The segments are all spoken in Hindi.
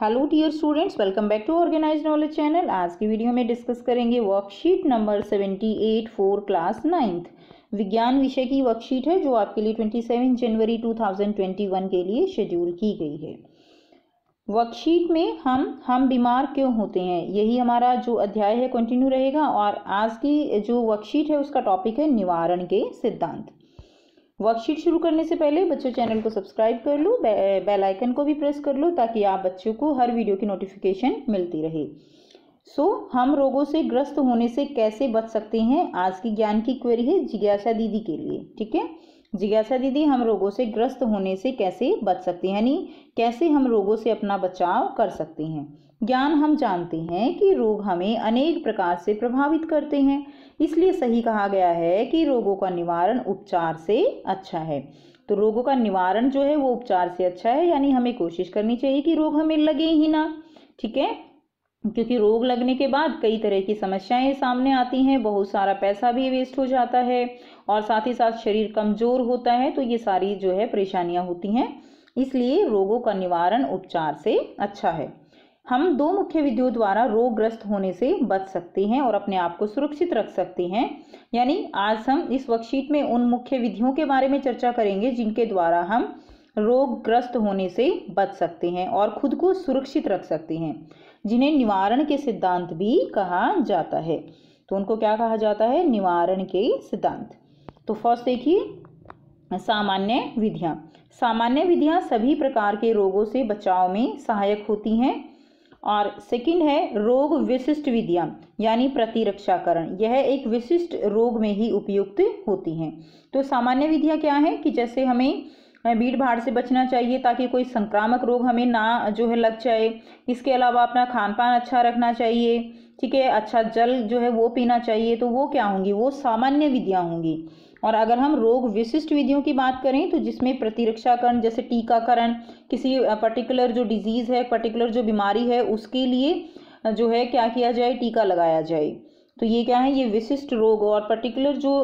hello dear students welcome back to organize knowledge channel आज की वीडियो में डिस्कस करेंगे worksheet number seventy eight four class ninth विज्ञान विषय की वर्कशीट है जो आपके लिए twenty seven January two thousand twenty one के लिए शेड्यूल की गई है वर्कशीट में हम हम बीमार क्यों होते हैं यही हमारा जो अध्याय है कंटिन्यू रहेगा और आज की जो वर्कशीट है उसका टॉपिक है निवारण के सिद्धांत वर्कशीट शुरू करने से पहले बच्चों चैनल को सब्सक्राइब कर लो बे, बेल आइकन को भी प्रेस कर लो ताकि आप बच्चों को हर वीडियो की नोटिफिकेशन मिलती रहे सो so, हम रोगों से ग्रस्त होने से कैसे बच सकते हैं आज की ज्ञान की क्वेरी है जिज्ञासा दीदी के लिए ठीक है जिज्ञासा दीदी हम रोगों से ग्रस्त होने से कैसे बच सकते हैं यानी कैसे हम रोगों से अपना बचाव कर सकते हैं ज्ञान हम जानते हैं कि रोग हमें अनेक प्रकार से प्रभावित करते हैं इसलिए सही कहा गया है कि रोगों का निवारण उपचार से अच्छा है तो रोगों का निवारण जो है वो उपचार से अच्छा है यानी हमें कोशिश करनी चाहिए कि रोग हमें लगे ही ना ठीक है क्योंकि रोग लगने के बाद कई तरह की समस्याएं सामने आती हैं बहुत सारा पैसा भी वेस्ट हो जाता है और साथ ही साथ शरीर कमज़ोर होता है तो ये सारी जो है परेशानियां होती हैं इसलिए रोगों का निवारण उपचार से अच्छा है हम दो मुख्य विधियों द्वारा रोगग्रस्त होने से बच सकते हैं और अपने आप को सुरक्षित रख सकते हैं यानी आज हम इस वर्कशीट में उन मुख्य विधियों के बारे में चर्चा करेंगे जिनके द्वारा हम रोगग्रस्त होने से बच सकते हैं और खुद को सुरक्षित रख सकते हैं जिन्हें निवारण के सिद्धांत भी कहा जाता है तो उनको क्या कहा जाता है निवारण के सिद्धांत तो फर्स्ट देखिए सामान्य विधियाँ सामान्य विधियाँ सभी प्रकार के रोगों से बचाव में सहायक होती हैं और सेकंड है रोग विशिष्ट विधियाँ यानी प्रतिरक्षाकरण यह एक विशिष्ट रोग में ही उपयुक्त होती हैं तो सामान्य विधियाँ क्या हैं कि जैसे हमें भीड़ भाड़ से बचना चाहिए ताकि कोई संक्रामक रोग हमें ना जो है लग जाए इसके अलावा अपना खान पान अच्छा रखना चाहिए ठीक है अच्छा जल जो है वो पीना चाहिए तो वो क्या होंगी वो सामान्य विधियाँ होंगी और अगर हम रोग विशिष्ट विधियों की बात करें तो जिसमें प्रतिरक्षाकरण जैसे टीकाकरण किसी पर्टिकुलर जो डिजीज़ है पर्टिकुलर जो बीमारी है उसके लिए जो है क्या किया जाए टीका लगाया जाए तो ये क्या है ये विशिष्ट रोग और पर्टिकुलर जो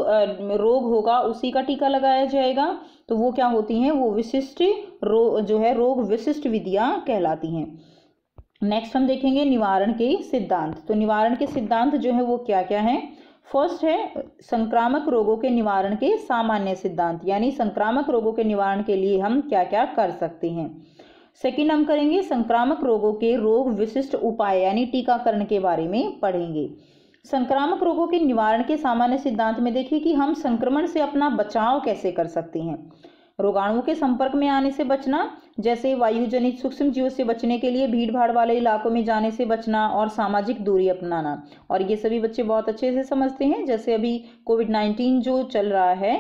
रोग होगा उसी का टीका लगाया जाएगा तो वो क्या होती हैं वो विशिष्ट रोग जो है रोग विशिष्ट विधियाँ कहलाती हैं नेक्स्ट हम देखेंगे निवारण के सिद्धांत तो निवारण के सिद्धांत जो है वो क्या क्या हैं फर्स्ट है संक्रामक रोगों के निवारण के सामान्य सिद्धांत यानी संक्रामक रोगों के निवारण के लिए हम क्या क्या कर सकते हैं सेकेंड हम करेंगे संक्रामक रोगों के रोग विशिष्ट उपाय यानी टीकाकरण के बारे में पढ़ेंगे संक्रामक रोगों के निवारण के सामान्य सिद्धांत में देखिए कि हम संक्रमण से अपना बचाव कैसे कर सकते हैं रोगाणुओं के संपर्क में आने से बचना जैसे वायुजनित सूक्ष्म जीव से बचने के लिए भीड़ भाड़ वाले इलाकों में जाने से बचना और सामाजिक दूरी अपनाना और ये सभी बच्चे बहुत अच्छे से समझते हैं जैसे अभी कोविड नाइन्टीन जो चल रहा है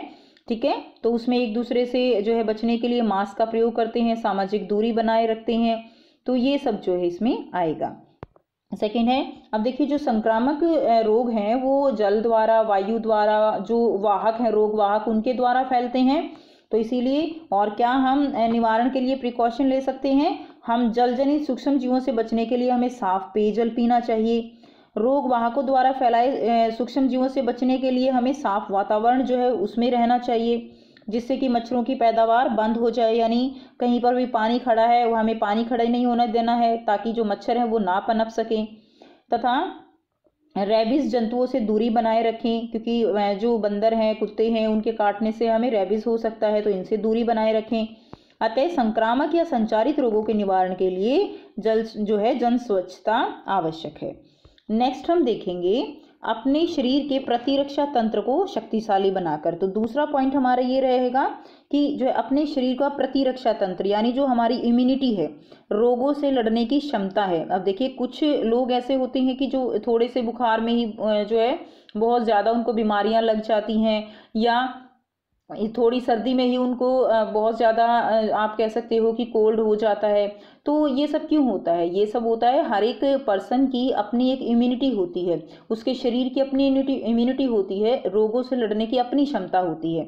ठीक है तो उसमें एक दूसरे से जो है बचने के लिए मास्क का प्रयोग करते हैं सामाजिक दूरी बनाए रखते हैं तो ये सब जो है इसमें आएगा सेकेंड है अब देखिए जो संक्रामक रोग हैं वो जल द्वारा वायु द्वारा जो वाहक हैं रोग वाहक उनके द्वारा फैलते हैं तो इसीलिए और क्या हम निवारण के लिए प्रिकॉशन ले सकते हैं हम जल जनित सूक्ष्म जीवों से बचने के लिए हमें साफ पेयजल पीना चाहिए रोग वाहकों द्वारा फैलाए सूक्ष्म जीवों से बचने के लिए हमें साफ वातावरण जो है उसमें रहना चाहिए जिससे कि मच्छरों की पैदावार बंद हो जाए यानी कहीं पर भी पानी खड़ा है वह हमें पानी खड़ा नहीं होने देना है ताकि जो मच्छर हैं वो ना पनप सकें तथा रेबिस जंतुओं से दूरी बनाए रखें क्योंकि जो बंदर हैं कुत्ते हैं उनके काटने से हमें रेबिस हो सकता है तो इनसे दूरी बनाए रखें अतः संक्रामक या संचारित रोगों के निवारण के लिए जल जो है जन स्वच्छता आवश्यक है नेक्स्ट हम देखेंगे अपने शरीर के प्रतिरक्षा तंत्र को शक्तिशाली बनाकर तो दूसरा पॉइंट हमारा ये रहेगा कि जो है अपने शरीर का प्रतिरक्षा तंत्र यानी जो हमारी इम्यूनिटी है रोगों से लड़ने की क्षमता है अब देखिए कुछ लोग ऐसे होते हैं कि जो थोड़े से बुखार में ही जो है बहुत ज़्यादा उनको बीमारियां लग जाती हैं या थोड़ी सर्दी में ही उनको बहुत ज़्यादा आप कह सकते हो कि कोल्ड हो जाता है तो ये सब क्यों होता है ये सब होता है हर एक पर्सन की अपनी एक इम्यूनिटी होती है उसके शरीर की अपनी इम्यूनिटी होती है रोगों से लड़ने की अपनी क्षमता होती है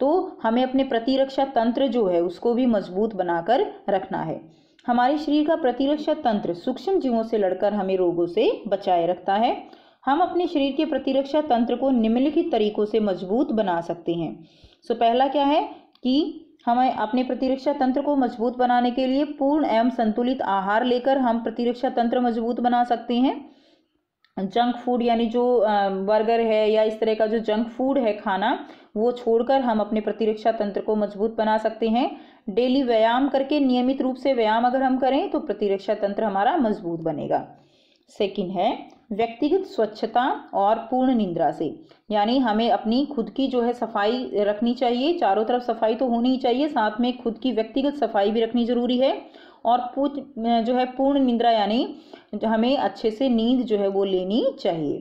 तो हमें अपने प्रतिरक्षा तंत्र जो है उसको भी मजबूत बनाकर रखना है हमारे शरीर का प्रतिरक्षा तंत्र सूक्ष्म जीवों से लड़कर हमें रोगों से बचाए रखता है हम अपने शरीर के प्रतिरक्षा तंत्र को निम्नलिखित तरीकों से मजबूत बना सकते हैं सो so, पहला क्या है कि हमें अपने प्रतिरक्षा तंत्र को मजबूत बनाने के लिए पूर्ण एवं संतुलित आहार लेकर हम प्रतिरक्षा तंत्र मजबूत बना सकते हैं जंक फूड यानी जो बर्गर है या इस तरह का जो जंक फूड है खाना वो छोड़कर हम अपने प्रतिरक्षा तंत्र को मजबूत बना सकते हैं डेली व्यायाम करके नियमित रूप से व्यायाम अगर हम करें तो प्रतिरक्षा तंत्र हमारा मजबूत बनेगा सेकेंड है व्यक्तिगत स्वच्छता और पूर्ण निंद्रा से यानी हमें अपनी खुद की जो है सफाई रखनी चाहिए चारों तरफ सफाई तो होनी ही चाहिए साथ में खुद की व्यक्तिगत सफाई भी रखनी ज़रूरी है और जो है पूर्ण निंद्रा यानी हमें अच्छे से नींद जो है वो लेनी चाहिए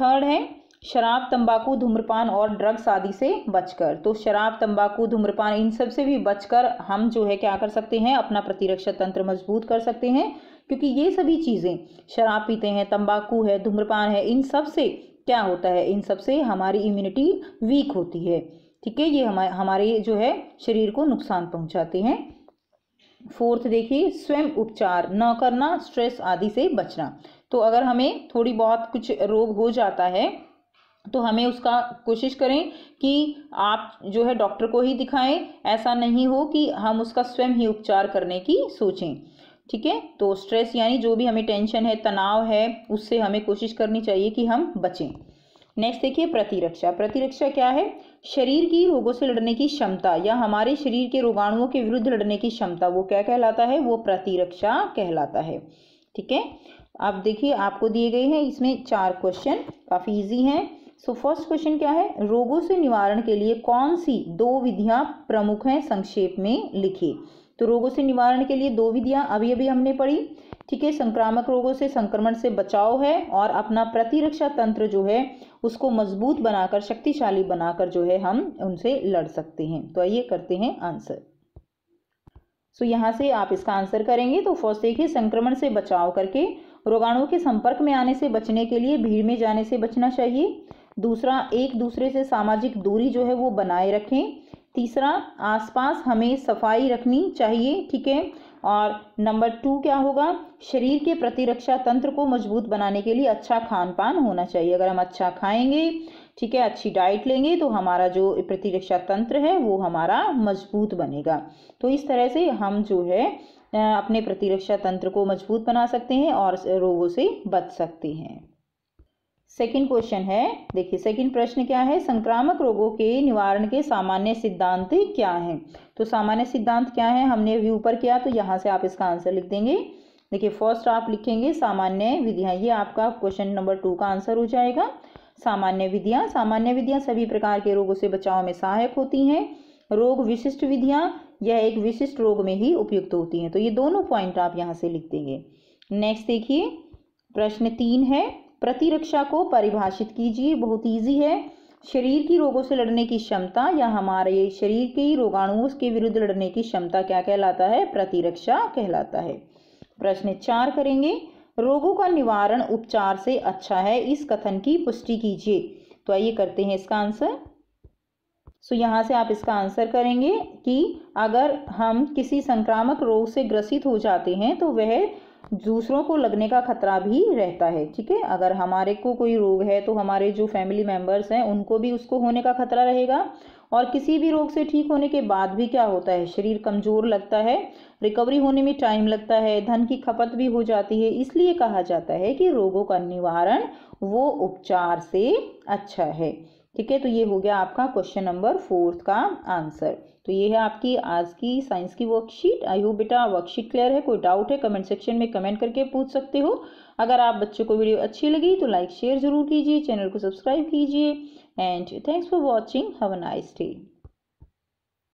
थर्ड है शराब तंबाकू धूम्रपान और ड्रग्स आदि से बचकर तो शराब तंबाकू धूम्रपान इन सब से भी बचकर हम जो है क्या कर सकते हैं अपना प्रतिरक्षा तंत्र मजबूत कर सकते हैं क्योंकि ये सभी चीज़ें शराब पीते हैं तंबाकू है धूम्रपान है इन सब से क्या होता है इन सब से हमारी इम्यूनिटी वीक होती है ठीक है ये हमारे हमारे जो है शरीर को नुकसान पहुंचाते हैं फोर्थ देखिए स्वयं उपचार न करना स्ट्रेस आदि से बचना तो अगर हमें थोड़ी बहुत कुछ रोग हो जाता है तो हमें उसका कोशिश करें कि आप जो है डॉक्टर को ही दिखाएं ऐसा नहीं हो कि हम उसका स्वयं ही उपचार करने की सोचें ठीक है तो स्ट्रेस यानी जो भी हमें टेंशन है तनाव है उससे हमें कोशिश करनी चाहिए कि हम बचें नेक्स्ट देखिए प्रतिरक्षा प्रतिरक्षा क्या है शरीर की रोगों से लड़ने की क्षमता या हमारे शरीर के रोगाणुओं के विरुद्ध लड़ने की क्षमता वो क्या कहलाता है वो प्रतिरक्षा कहलाता है ठीक है अब देखिए आपको दिए गए हैं इसमें चार क्वेश्चन काफ़ी इजी हैं सो फर्स्ट क्वेश्चन क्या है रोगों से निवारण के लिए कौन सी दो विधियां प्रमुख हैं संक्षेप में लिखिए तो रोगों से निवारण के लिए दो विधियां अभी अभी हमने पढ़ी ठीक है संक्रामक रोगों से संक्रमण से बचाव है और अपना प्रतिरक्षा तंत्र जो है उसको मजबूत बनाकर शक्तिशाली बनाकर जो है हम उनसे लड़ सकते हैं तो आइए करते हैं आंसर सो so, यहाँ से आप इसका आंसर करेंगे तो फर्स्ट देखिए संक्रमण से बचाव करके रोगाणुओं के संपर्क में आने से बचने के लिए भीड़ में जाने से बचना चाहिए दूसरा एक दूसरे से सामाजिक दूरी जो है वो बनाए रखें तीसरा आसपास हमें सफाई रखनी चाहिए ठीक है और नंबर टू क्या होगा शरीर के प्रतिरक्षा तंत्र को मजबूत बनाने के लिए अच्छा खान पान होना चाहिए अगर हम अच्छा खाएंगे ठीक है अच्छी डाइट लेंगे तो हमारा जो प्रतिरक्षा तंत्र है वो हमारा मजबूत बनेगा तो इस तरह से हम जो है अपने प्रतिरक्षा तंत्र को मजबूत बना सकते हैं और रोगों से बच सकते हैं सेकंड क्वेश्चन है देखिए सेकंड प्रश्न क्या है संक्रामक रोगों के निवारण के सामान्य सिद्धांत क्या हैं तो सामान्य सिद्धांत क्या है हमने अभी ऊपर किया तो यहाँ से आप इसका आंसर लिख देंगे देखिए फर्स्ट आप लिखेंगे सामान्य विधियाँ ये आपका क्वेश्चन नंबर टू का आंसर हो जाएगा सामान्य विधियाँ सामान्य विधियाँ सभी प्रकार के रोगों से बचाव में सहायक होती हैं रोग विशिष्ट विधियाँ यह एक विशिष्ट रोग में ही उपयुक्त होती हैं तो ये दोनों पॉइंट आप यहाँ से लिख देंगे नेक्स्ट देखिए प्रश्न तीन है प्रतिरक्षा को परिभाषित कीजिए बहुत ईजी है शरीर की रोगों से लड़ने की क्षमता या हमारे शरीर के रोगाणुओं के विरुद्ध लड़ने की क्षमता क्या कहलाता है प्रतिरक्षा कहलाता है प्रश्न चार करेंगे रोगों का निवारण उपचार से अच्छा है इस कथन की पुष्टि कीजिए तो आइए करते हैं इसका आंसर सो so, यहाँ से आप इसका आंसर करेंगे कि अगर हम किसी संक्रामक रोग से ग्रसित हो जाते हैं तो वह दूसरों को लगने का खतरा भी रहता है ठीक है अगर हमारे को कोई रोग है तो हमारे जो फैमिली मेम्बर्स हैं उनको भी उसको होने का खतरा रहेगा और किसी भी रोग से ठीक होने के बाद भी क्या होता है शरीर कमज़ोर लगता है रिकवरी होने में टाइम लगता है धन की खपत भी हो जाती है इसलिए कहा जाता है कि रोगों का निवारण वो उपचार से अच्छा है ठीक है तो ये हो गया आपका क्वेश्चन नंबर फोर्थ का आंसर तो ये है आपकी आज की साइंस की वर्कशीट आई होप बेटा वर्कशीट क्लियर है कोई डाउट है कमेंट सेक्शन में कमेंट करके पूछ सकते हो अगर आप बच्चों को वीडियो अच्छी लगी तो लाइक शेयर जरूर कीजिए चैनल को सब्सक्राइब कीजिए and thanks for watching have a nice day